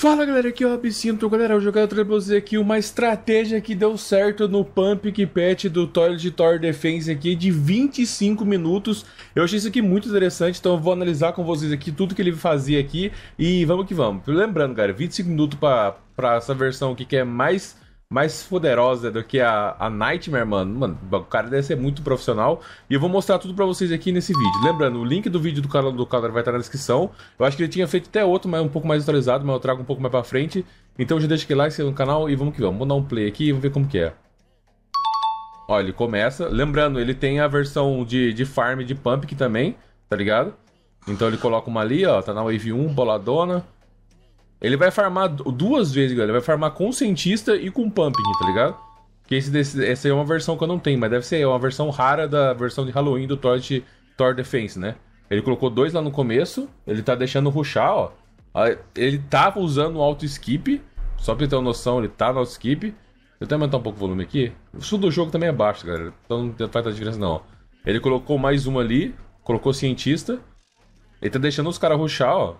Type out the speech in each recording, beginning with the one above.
Fala galera, aqui é o Absinto. Galera, hoje eu quero trazer pra vocês aqui uma estratégia que deu certo no Pump Patch do Toilet Tower Defense aqui de 25 minutos. Eu achei isso aqui muito interessante, então eu vou analisar com vocês aqui tudo que ele fazia aqui e vamos que vamos. Lembrando, galera, 25 minutos pra, pra essa versão aqui que é mais mais poderosa do que a, a Nightmare, mano. Mano, o cara deve ser muito profissional. E eu vou mostrar tudo pra vocês aqui nesse vídeo. Lembrando, o link do vídeo do canal do Calder vai estar na descrição. Eu acho que ele tinha feito até outro, mas um pouco mais atualizado, mas eu trago um pouco mais pra frente. Então já deixa aquele like, se no canal e vamos que vamos. Vou dar um play aqui e vamos ver como que é. Ó, ele começa. Lembrando, ele tem a versão de, de farm de pump aqui também, tá ligado? Então ele coloca uma ali, ó, tá na wave 1, boladona. Ele vai farmar duas vezes, galera. Ele vai farmar com cientista e com pumping, tá ligado? Que esse, essa é uma versão que eu não tenho, mas deve ser é uma versão rara da versão de Halloween do Thor, de, Thor Defense, né? Ele colocou dois lá no começo, ele tá deixando ruxar, ó. Ele tava usando o auto-skip, só pra ter uma noção, ele tá no auto-skip. Deixa eu aumentar um pouco o volume aqui. O sul do jogo também é baixo, galera, então não faz diferença não. Ele colocou mais um ali, colocou cientista. Ele tá deixando os caras ruxar, ó.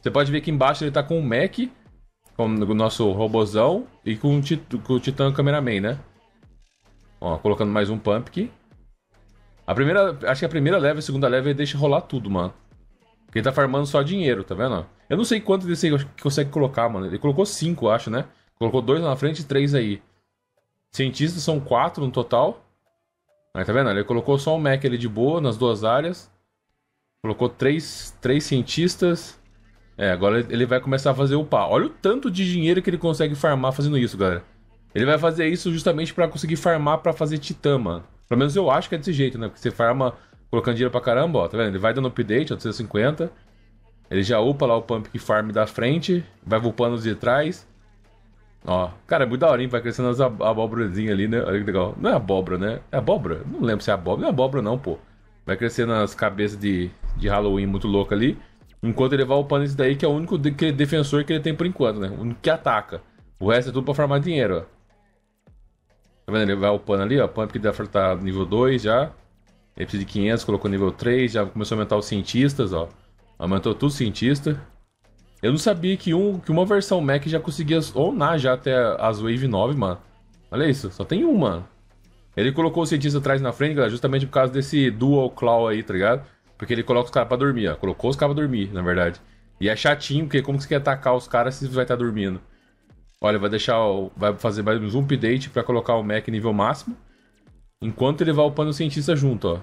Você pode ver que embaixo ele tá com o Mac, com o nosso robozão, e com o, tit com o Titã Cameraman, né? Ó, colocando mais um Pumpkin. A primeira, acho que a primeira leva e a segunda leva ele deixa rolar tudo, mano. Porque ele tá farmando só dinheiro, tá vendo? Eu não sei quanto desse aí que consegue colocar, mano. Ele colocou cinco, acho, né? Colocou dois na frente e três aí. Cientistas são quatro no total. Aí, tá vendo? Ele colocou só o Mac ali de boa nas duas áreas. Colocou três, três cientistas. É, agora ele vai começar a fazer upar. Olha o tanto de dinheiro que ele consegue farmar fazendo isso, galera. Ele vai fazer isso justamente para conseguir farmar para fazer titama. Pelo menos eu acho que é desse jeito, né? Porque você farma colocando dinheiro pra caramba, ó, tá vendo? Ele vai dando update, ó, 250. Ele já upa lá o pump que Farm da frente, vai upando os de trás. Ó, cara, é muito daorinho, vai crescendo as abóborazinhas ali, né? Olha que legal. Não é abóbora, né? É abóbora? Não lembro se é abóbora. Não é abóbora, não, pô. Vai crescendo as cabeças de, de Halloween muito louca ali. Enquanto ele vai upando esse daí, que é o único de que defensor que ele tem por enquanto, né? O único que ataca. O resto é tudo pra farmar dinheiro, ó. Tá vendo? Ele vai upando ali, ó. Pump que deve pra tá nível 2 já. Ele precisa de 500, colocou nível 3, já começou a aumentar os cientistas, ó. Aumentou tudo cientista. Eu não sabia que, um, que uma versão Mac já conseguia onar já até as Wave 9, mano. Olha isso, só tem uma. Ele colocou o cientista atrás na frente, galera, justamente por causa desse Dual Claw aí, tá ligado? Porque ele coloca os caras pra dormir, ó. Colocou os caras pra dormir, na verdade. E é chatinho, porque como que você quer atacar os caras se vai estar tá dormindo? Olha, vai deixar. Vai fazer mais um update para colocar o Mac nível máximo. Enquanto ele vai upando o cientista junto, ó.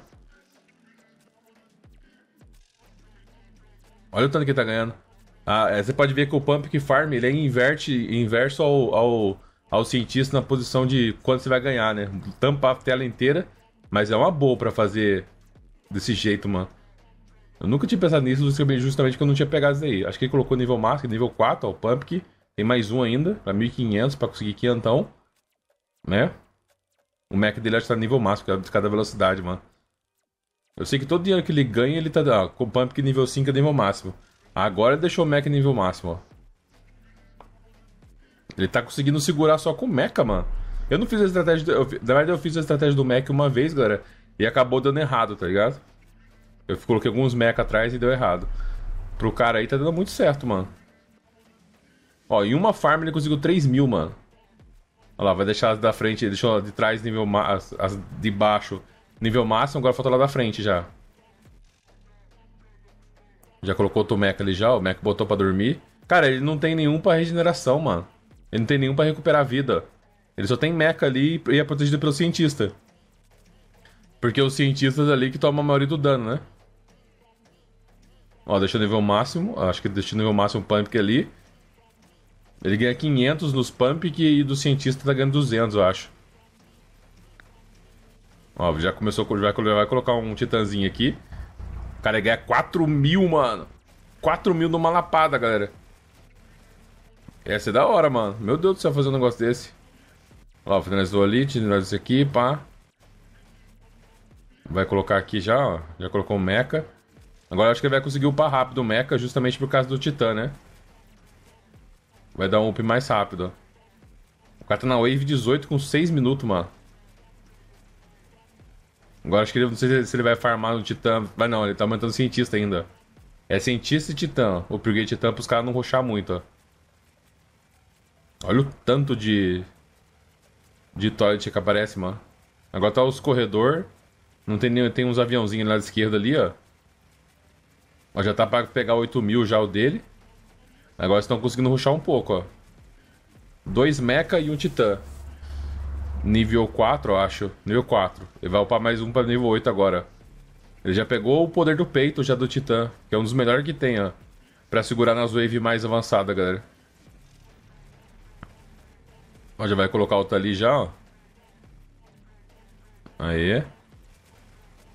Olha o tanto que ele tá ganhando. Ah, é, você pode ver que o Pump Farm ele é inverte, inverso ao, ao, ao cientista na posição de quando você vai ganhar, né? Tampar a tela inteira. Mas é uma boa para fazer desse jeito, mano. Eu nunca tinha pensado nisso, justamente que eu não tinha pegado isso daí. Acho que ele colocou nível máximo, nível 4, ó, o Pumpkin. Tem mais um ainda, pra 1500, pra conseguir quinhentão. Né? O Mac dele acho que tá nível máximo, de cada velocidade, mano. Eu sei que todo dinheiro que ele ganha, ele tá. Ó, com o Pumpkin nível 5 é nível máximo. Agora ele deixou o Mac nível máximo, ó. Ele tá conseguindo segurar só com o Mecha, mano. Eu não fiz a estratégia. eu, na verdade, eu fiz a estratégia do Mac uma vez, galera. E acabou dando errado, tá ligado? Eu coloquei alguns mecha atrás e deu errado. Pro cara aí tá dando muito certo, mano. Ó, em uma farm ele conseguiu 3 mil, mano. Olha lá, vai deixar as da frente, deixou de trás nível as, as de baixo nível máximo, agora falta lá da frente já. Já colocou outro mech ali já, o mech botou pra dormir. Cara, ele não tem nenhum pra regeneração, mano. Ele não tem nenhum pra recuperar a vida. Ele só tem mecha ali e é protegido pelo cientista. Porque os cientistas ali que tomam a maioria do dano, né? Ó, deixa o nível máximo. Acho que deixa o nível máximo o Pump é ali. Ele ganha 500 nos Pump e do cientista tá ganhando 200, eu acho. Ó, já começou, já vai colocar um titãzinho aqui. O cara ganha 4 mil, mano. 4 mil numa lapada, galera. Essa é da hora, mano. Meu Deus do céu, fazer um negócio desse. Ó, finalizou ali, finalizou isso aqui, pá. Vai colocar aqui já, ó. Já colocou o mecha. Agora acho que ele vai conseguir upar rápido o Mecha, justamente por causa do Titã, né? Vai dar um up mais rápido. O cara tá na Wave 18 com 6 minutos, mano. Agora acho que ele, não sei se ele vai farmar no Titã. Mas não, ele tá aumentando Cientista ainda. É Cientista e Titã. O Upgrade Titã pros caras não roxar muito, ó. Olha o tanto de... De toilet que aparece, mano. Agora tá os corredor. Não tem nem... Tem uns aviãozinhos lá da esquerda ali, ó. Ó, já tá pra pegar 8 mil já o dele. Agora estão conseguindo ruxar um pouco, ó. Dois mecha e um titã. Nível 4, eu acho. Nível 4. Ele vai upar mais um pra nível 8 agora. Ele já pegou o poder do peito já do titã, que é um dos melhores que tem, ó. Pra segurar nas wave mais avançada, galera. Ó, já vai colocar outro ali já, ó. Aí.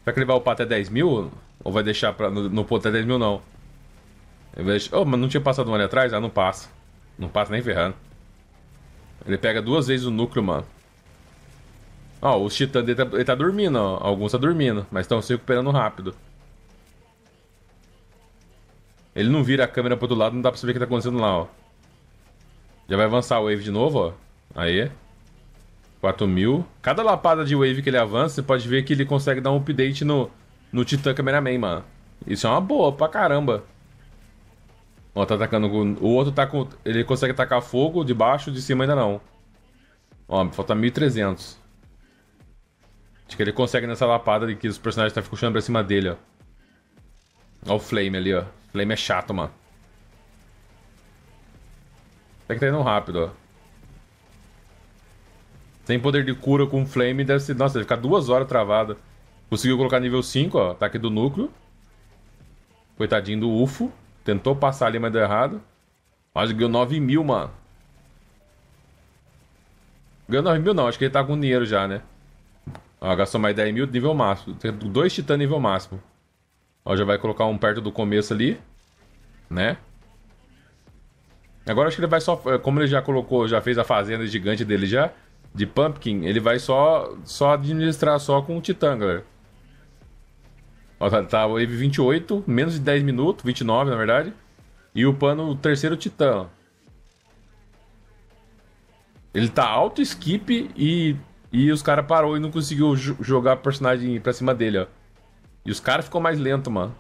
Será que ele vai upar até 10 mil? Ou vai deixar pra, no, ponto até 10 mil, não. Eu vejo, oh, mas não tinha passado um ali atrás? Ah, não passa. Não passa nem ferrando. Ele pega duas vezes o núcleo, mano. Ó, oh, os dele tá, ele tá dormindo, ó. Alguns tá dormindo, mas estão se recuperando rápido. Ele não vira a câmera pro outro lado, não dá pra saber o que tá acontecendo lá, ó. Já vai avançar a wave de novo, ó. Aí. 4 mil. Cada lapada de wave que ele avança, você pode ver que ele consegue dar um update no, no Titã Cameraman, mano. Isso é uma boa pra caramba. Ó, tá atacando. O outro tá com. Ele consegue atacar fogo de baixo, de cima ainda não. Ó, falta 1300. Acho que ele consegue nessa lapada de que os personagens tá puxando pra cima dele, ó. Ó o Flame ali, ó. Flame é chato, mano. Até que tá indo rápido, ó. Sem poder de cura com Flame deve ser. Nossa, deve ficar duas horas travada. Conseguiu colocar nível 5, ó. Ataque do núcleo. Coitadinho do UFO. Tentou passar ali, mas deu errado. Mas ganhou 9 mil, mano. Ganhou 9 mil não, acho que ele tá com dinheiro já, né? Ó, gastou mais 10 mil, nível máximo. Tem dois titãs nível máximo. Ó, já vai colocar um perto do começo ali. Né? Agora acho que ele vai só... É, como ele já colocou, já fez a fazenda gigante dele já. De Pumpkin, ele vai só, só administrar só com o titã, galera. Tá, tá Wave 28, menos de 10 minutos, 29 na verdade. E o pano o terceiro Titã. Ele tá alto skip e, e os caras parou e não conseguiu jogar personagem pra cima dele, ó. E os caras ficou mais lento, mano.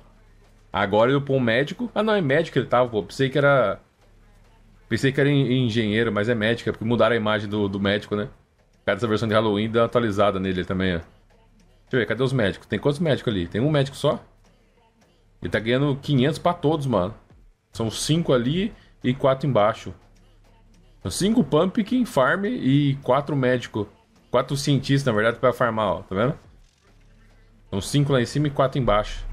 Agora eu upou um médico. Ah, não, é médico ele tava, pô. Pensei que era. Pensei que era engenheiro, mas é médico, é porque mudaram a imagem do, do médico, né? cara essa versão de Halloween dá uma atualizada nele também, ó. Deixa eu ver, cadê os médicos? Tem quantos médicos ali? Tem um médico só? Ele tá ganhando 500 pra todos, mano. São 5 ali e 4 embaixo. São 5 pumpkin, farm e 4 médicos. 4 cientistas, na verdade, pra farmar, ó. Tá vendo? São 5 lá em cima e 4 embaixo.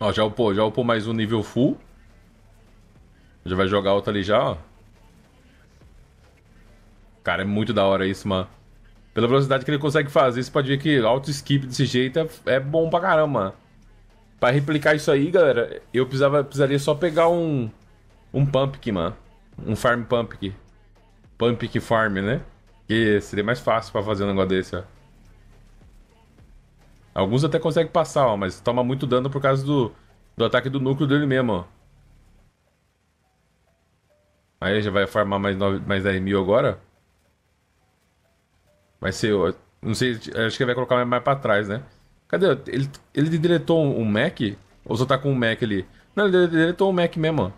Ó, já upou, já upou mais um nível full. Já vai jogar outro ali já, ó. Cara, é muito da hora isso, mano pela velocidade que ele consegue fazer, você pode ver que auto-skip desse jeito é, é, bom pra caramba. Pra replicar isso aí, galera, eu precisava, precisaria só pegar um. Um Pumpkin, mano. Um Farm Pumpkin. Pumpkin Farm, né? Que seria mais fácil pra fazer um negócio desse, ó. Alguns até conseguem passar, ó, mas toma muito dano por causa do, do ataque do núcleo dele mesmo, ó. Aí já vai farmar mais, 9, mais 10 mil agora. Vai ser. Não sei, acho que ele vai colocar mais pra trás, né? Cadê? Ele, ele deletou um Mac? Ou só tá com um Mac ali? Não, ele deletou um Mac mesmo, ó.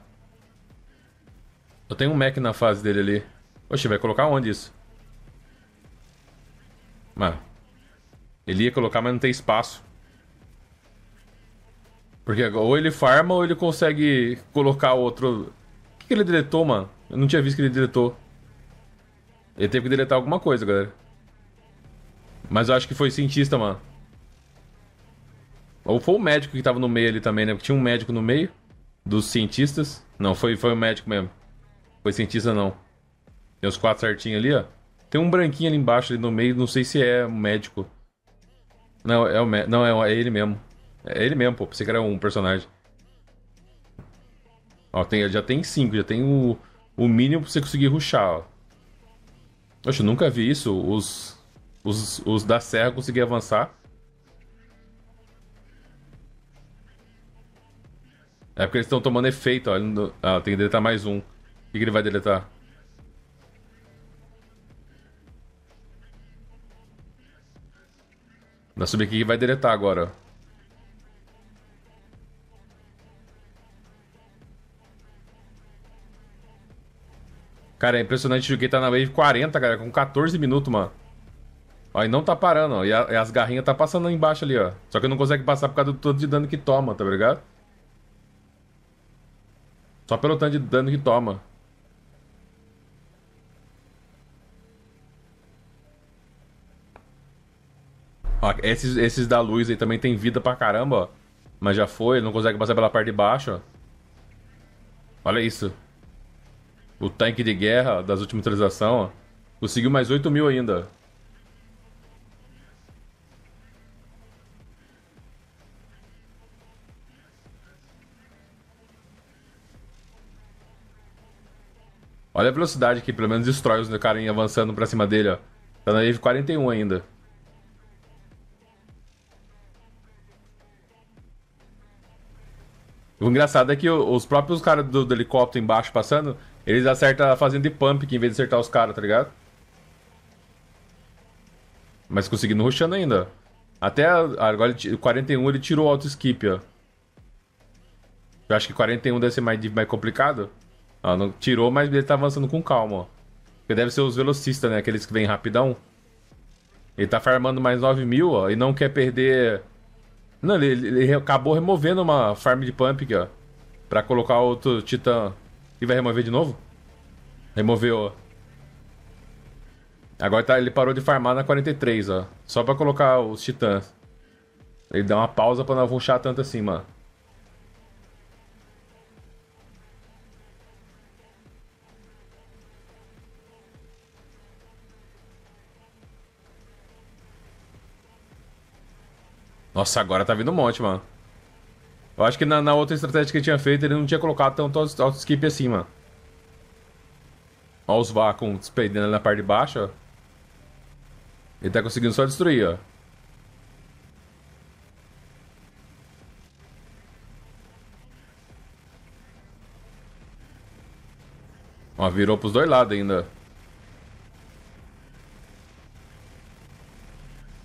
Eu tenho um Mac na fase dele ali. Oxe, vai colocar onde isso? Mano. Ele ia colocar, mas não tem espaço. Porque ou ele farma ou ele consegue colocar outro. O que, que ele deletou, mano? Eu não tinha visto que ele deletou. Ele teve que deletar alguma coisa, galera. Mas eu acho que foi cientista, mano. Ou foi o médico que tava no meio ali também, né? Porque tinha um médico no meio dos cientistas. Não, foi, foi o médico mesmo. Foi cientista, não. Tem os quatro certinhos ali, ó. Tem um branquinho ali embaixo, ali no meio. Não sei se é um médico. Não, é o Não, é, é ele mesmo. É ele mesmo, pô. Pensei que era um personagem. Ó, tem, já tem cinco. Já tem o, o mínimo pra você conseguir ruxar, ó. Oxe, eu nunca vi isso. Os os, os da serra conseguiam avançar. É porque eles estão tomando efeito, ó. Não... Ah, tem que deletar mais um. O que, que ele vai deletar? Vai subir aqui vai deletar agora. Cara, é impressionante o que tá na wave 40, cara, com 14 minutos, mano. Ó, e não tá parando, ó. E, a, e as garrinhas tá passando embaixo ali, ó. Só que não consegue passar por causa do tanto de dano que toma, tá ligado? Só pelo tanto de dano que toma. Ó, esses, esses da luz aí também tem vida pra caramba, ó. Mas já foi, não consegue passar pela parte de baixo, ó. Olha isso. O tanque de guerra das últimas atualizações, ó. Conseguiu mais 8 mil ainda, Olha a velocidade aqui, pelo menos destrói os carinha avançando pra cima dele, ó. Tá na wave 41 ainda. O engraçado é que os próprios caras do, do, helicóptero embaixo passando, eles acertam fazendo de pump em vez de acertar os caras, tá ligado? Mas conseguindo rushando ainda. Até agora, 41 ele tirou o auto-skip, ó. Eu acho que 41 deve ser mais, mais complicado. Ó, não tirou, mas ele tá avançando com calma, Porque deve ser os velocistas, né? Aqueles que vêm rapidão. Ele tá farmando mais 9 mil, ó. E não quer perder... Não, ele, ele acabou removendo uma farm de pump aqui, ó. Pra colocar outro titã. E vai remover de novo? Removeu, ó. Agora tá, ele parou de farmar na 43, ó. Só pra colocar os titãs. Ele dá uma pausa pra não ruxar tanto assim, mano. Nossa, agora tá vindo um monte, mano. Eu acho que na, na outra estratégia que ele tinha feito, ele não tinha colocado tanto auto-skip assim, mano. Ó os vácuos despedindo ali na parte de baixo, ó. Ele tá conseguindo só destruir, ó. Ó, virou pros dois lados ainda.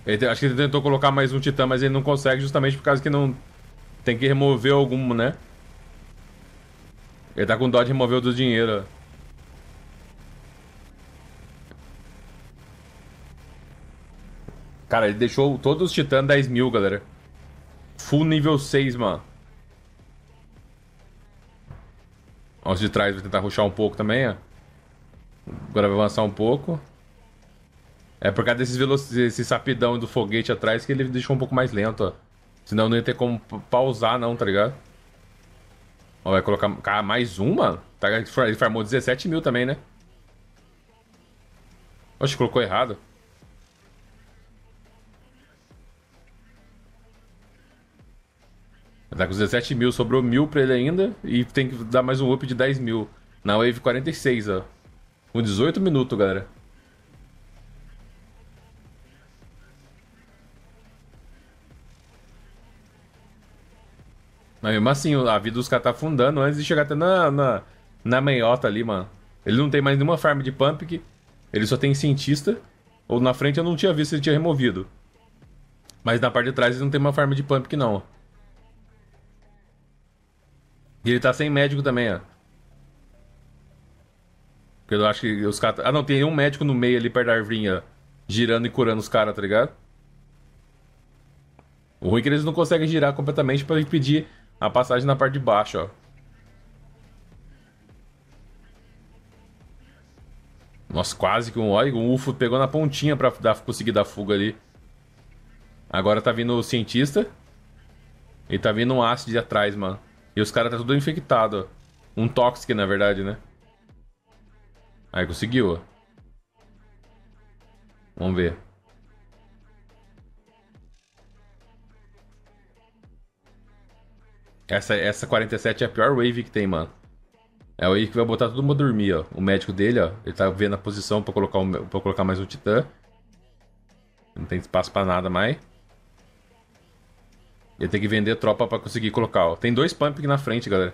Ele, acho que ele tentou colocar mais um titã, mas ele não consegue justamente por causa que não... Tem que remover algum, né? Ele tá com dó de remover o do dinheiro, ó. Cara, ele deixou todos os titãs 10 mil, galera. Full nível 6, mano. Ó, os de trás vou tentar ruxar um pouco também, ó. Agora vai avançar um pouco. É por causa desse esse sapidão do foguete atrás que ele deixou um pouco mais lento, ó. Senão não ia ter como pausar não, tá ligado? Ó, vai colocar... Cara, mais uma? Tá, ele farmou 17 mil também, né? Oxe, colocou errado. Tá com 17 mil, sobrou mil pra ele ainda. E tem que dar mais um up de 10 mil. Na Wave 46, ó. Com 18 minutos, galera. Mas mesmo assim, a vida dos caras tá afundando antes de chegar até na, na, na meiota ali, mano. Ele não tem mais nenhuma farm de pumpkin. Ele só tem cientista. Ou na frente eu não tinha visto se ele tinha removido. Mas na parte de trás ele não tem uma farm de pumpkin, não. E ele tá sem médico também, ó. Porque eu acho que os caras. Tá- ah, não, tem um médico no meio ali perto da arvinha, girando e curando os caras, tá ligado? O ruim é que eles não conseguem girar completamente para impedir a passagem na parte de baixo, ó. Nossa, quase que um, olha, um UFO pegou na pontinha pra dar, conseguir dar fuga ali. Agora tá vindo o cientista. E tá vindo um ácido de atrás, mano. E os caras tá tudo infectado, ó. Um tóxico, na verdade, né? Aí conseguiu, ó. Vamos ver. Essa, essa 47 é a pior wave que tem, mano. É o aí que vai botar todo mundo a dormir, ó. O médico dele, ó, ele tá vendo a posição pra colocar, um, pra colocar mais um titã. Não tem espaço pra nada mais. Ele tem que vender tropa pra conseguir colocar, ó. Tem dois pump na frente, galera.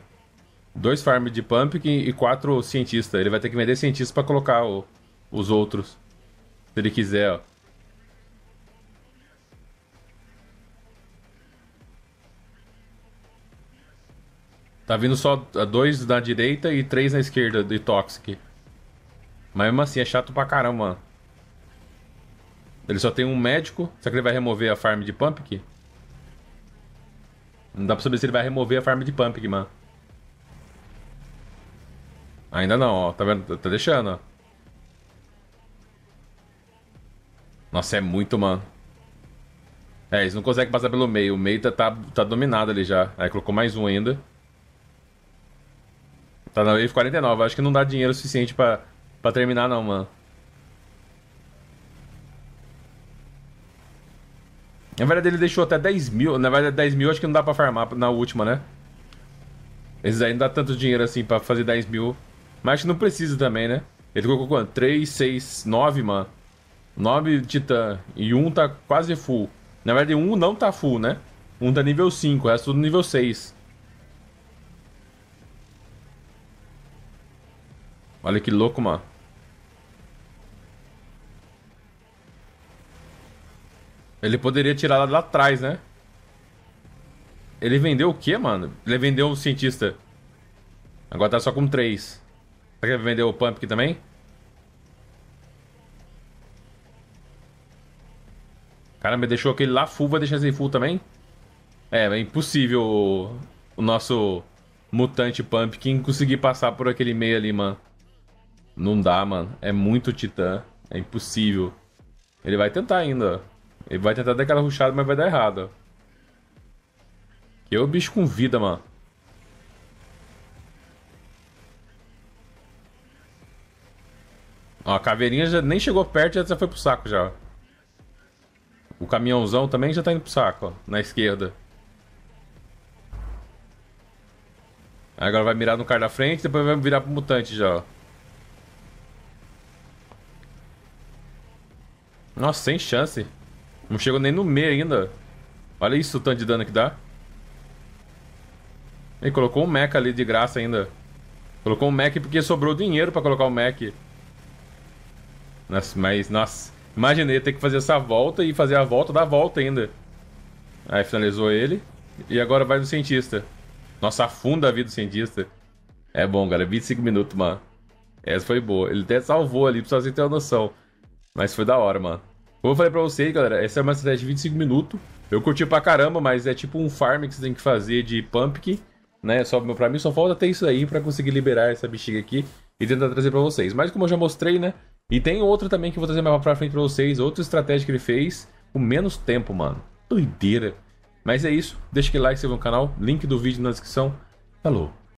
Dois farm de pumpkin e quatro cientistas. Ele vai ter que vender cientistas pra colocar ó, os outros. Se ele quiser, ó. Tá vindo só ah, dois da direita e três na esquerda de Toxic. Mas mesmo assim é chato pra caramba, mano. Ele só tem um médico. Será que ele vai remover a farm de Pumpkin? Não dá pra saber se ele vai remover a farm de Pumpkin, mano. Ainda não, ó. Tá vendo? Tá deixando, ó. Nossa, é muito, mano. É, eles não conseguem passar pelo meio. O meio tá, tá, tá dominado ali já. Aí colocou mais um ainda. Tá na Wave 49. Acho que não dá dinheiro suficiente pra, pra terminar, não, mano. Na verdade, ele deixou até 10 mil. Na verdade, 10 mil acho que não dá pra farmar na última, né? Esses aí não dá tanto dinheiro assim pra fazer 10 mil. Mas acho que não precisa também, né? Ele colocou quanto? 3, 6, 9, mano. 9 titã. E um tá quase full. Na verdade, um não tá full, né? Um tá nível 5, o resto tudo nível 6. Olha que louco, mano. Ele poderia tirar lá atrás, né? Ele vendeu o quê, mano? Ele vendeu o um cientista. Agora tá só com três. Será que ele vendeu o pump aqui também? Caramba, deixou aquele lá full, vai deixar sem full também? É, é impossível o nosso mutante Pumpkin conseguir passar por aquele meio ali, mano. Não dá, mano. É muito titã. É impossível. Ele vai tentar ainda. Ele vai tentar dar aquela ruchada, mas vai dar errado. Que é o bicho com vida, mano. Ó, a caveirinha já nem chegou perto, e já foi pro saco já. O caminhãozão também já tá indo pro saco, ó, na esquerda. Agora vai mirar no cara da frente, depois vai virar pro mutante já, ó. Nossa, sem chance. Não chegou nem no meio ainda. Olha isso o tanto de dano que dá. Ele colocou um mech ali de graça ainda. Colocou um mech porque sobrou dinheiro para colocar o um mech. Nossa, mas, nossa. Imaginei ter que fazer essa volta e fazer a volta da volta ainda. Aí finalizou ele. E agora vai no cientista. Nossa, afunda a vida do cientista. É bom, galera. 25 minutos, mano. Essa foi boa. Ele até salvou ali, pra vocês terem uma noção. Mas foi da hora, mano. Como eu falei pra vocês, galera, essa é uma estratégia de 25 minutos. Eu curti pra caramba, mas é tipo um farm que você tem que fazer de pumpkin, né? Só, pra mim só falta ter isso aí pra conseguir liberar essa bexiga aqui e tentar trazer pra vocês. Mas como eu já mostrei, né? E tem outro também que eu vou trazer mais pra frente pra vocês, outra estratégia que ele fez com menos tempo, mano. Doideira. Mas é isso. Deixa aquele like, se inscreva no canal. Link do vídeo na descrição. Falou.